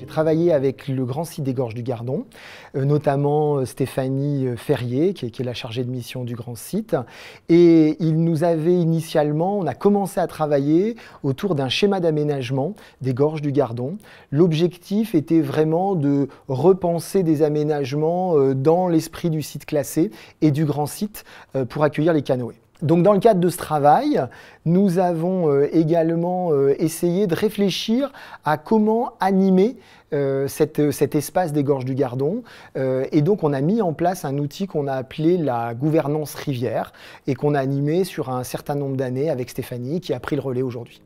J'ai travaillé avec le grand site des Gorges du Gardon, euh, notamment euh, Stéphanie euh, Ferrier, qui est, la chargée de mission du grand site. Et il nous avait initialement, on a commencé à travailler autour d'un schéma d'aménagement des Gorges du Gardon. L'objectif était vraiment de repenser des aménagements dans l'esprit du site classé et du grand site pour accueillir les canoës. Donc dans le cadre de ce travail, nous avons euh, également euh, essayé de réfléchir à comment animer euh, cet espace des gorges du Gardon. et donc on a mis en place un outil qu'on a appelé la gouvernance rivière et qu'on a animé sur un certain nombre d'années avec Stéphanie qui a pris le relais aujourd'hui.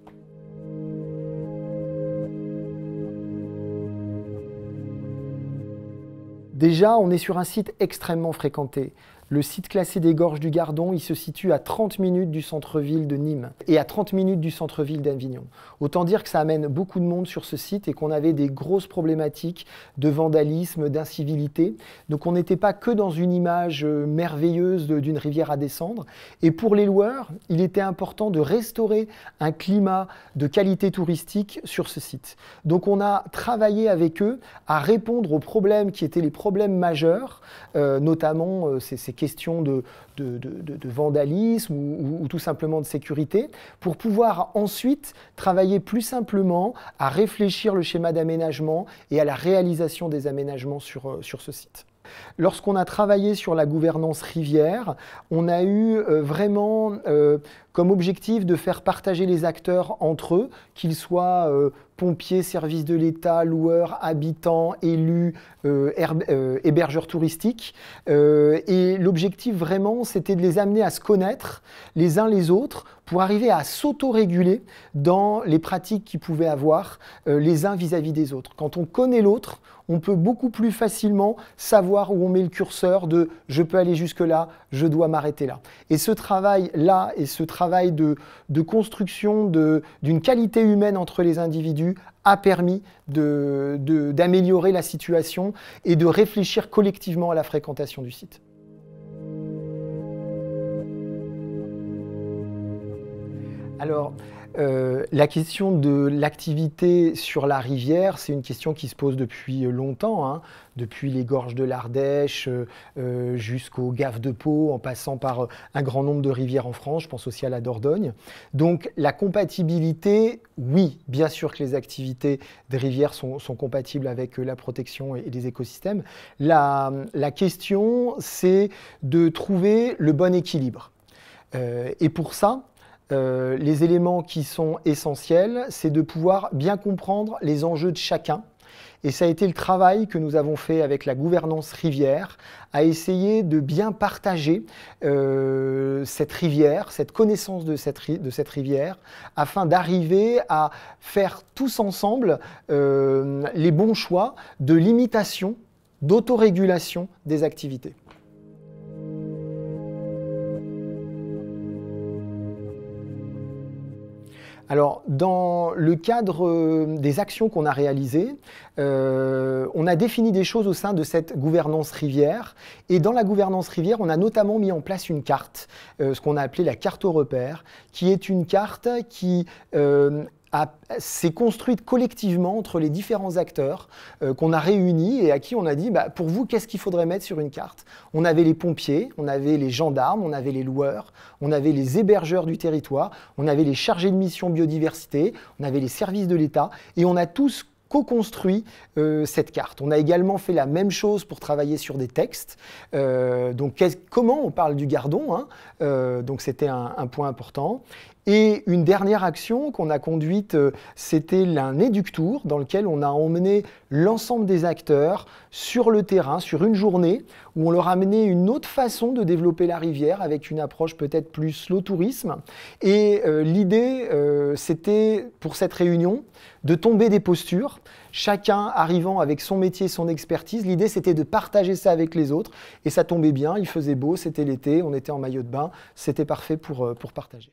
Déjà, on est sur un site extrêmement fréquenté. Le site classé des gorges du Gardon, il se situe à 30 minutes du centre-ville de Nîmes et à 30 minutes du centre-ville d'Avignon. Autant dire que ça amène beaucoup de monde sur ce site et qu'on avait des grosses problématiques de vandalisme, d'incivilité. Donc on n'était pas que dans une image euh, merveilleuse d'une rivière à descendre. Et pour les loueurs, il était important de restaurer un climat de qualité touristique sur ce site. Donc on a travaillé avec eux à répondre aux problèmes qui étaient les problèmes majeurs, euh, notamment euh, ces, ces de, de, vandalisme ou, tout simplement de sécurité, pour pouvoir ensuite travailler plus simplement à réfléchir le schéma d'aménagement et à la réalisation des aménagements sur, euh, sur ce site. Lorsqu'on a travaillé sur la gouvernance rivière, on a eu euh, vraiment euh, comme objectif de faire partager les acteurs entre eux, qu'ils soient pompiers, services de l'État, loueurs, habitants, élus, euh, euh, hébergeurs touristiques. Euh, et l'objectif vraiment, c'était de les amener à se connaître les uns les autres pour arriver à s'auto-réguler dans les pratiques qu'ils pouvaient avoir les uns vis-à-vis des autres. Quand on connaît l'autre, on peut beaucoup plus facilement savoir où on met le curseur de je peux aller jusque-là, je dois m'arrêter là. Et ce travail-là et ce travail de, de construction d'une qualité humaine entre les individus, a permis d'améliorer la situation et de réfléchir collectivement à la fréquentation du site. Alors, euh, la question de l'activité sur la rivière, c'est une question qui se pose depuis longtemps, hein. depuis les gorges de l'Ardèche euh, euh, jusqu'aux gaffes de Pau, en passant par un grand nombre de rivières en France, je pense aussi à la Dordogne. Donc la compatibilité, oui, bien sûr que les activités des rivières sont, compatibles avec la protection et, les écosystèmes. La, question, c'est de trouver le bon équilibre. et pour ça, euh, les éléments qui sont essentiels, c'est de pouvoir bien comprendre les enjeux de chacun. Et ça a été le travail que nous avons fait avec la gouvernance rivière, à essayer de bien partager euh, cette rivière, cette connaissance de cette, rivière, afin d'arriver à faire tous ensemble euh, les bons choix de limitation, d'autorégulation des activités. Alors, dans le cadre euh, des actions qu'on a réalisées, euh, on a défini des choses au sein de cette gouvernance rivière. Et dans la gouvernance rivière, on a notamment mis en place une carte, euh, ce qu'on a appelé la carte au repère, qui est une carte qui s'est construite collectivement entre les différents acteurs euh, qu'on a réunis et à qui on a dit bah, pour vous, qu'est-ce qu'il faudrait mettre sur une carte On avait les pompiers, on avait les gendarmes, on avait les loueurs, on avait les hébergeurs du territoire, on avait les chargés de mission biodiversité, on avait les services de l'État et on a tous co-construit euh, cette carte. On a également fait la même chose pour travailler sur des textes. Euh, donc comment on parle du gardon hein euh, Donc c'était un, point important. Et une dernière action qu'on a conduite, c'était un éductour dans lequel on a emmené l'ensemble des acteurs sur le terrain, sur une journée, où on leur a amené une autre façon de développer la rivière avec une approche peut-être plus slow tourisme. Et l'idée, euh, c'était pour cette réunion de tomber des postures, chacun arrivant avec son métier, son expertise. L'idée, c'était de partager ça avec les autres et ça tombait bien, il faisait beau, c'était l'été, on était en maillot de bain, c'était parfait pour, euh, pour partager.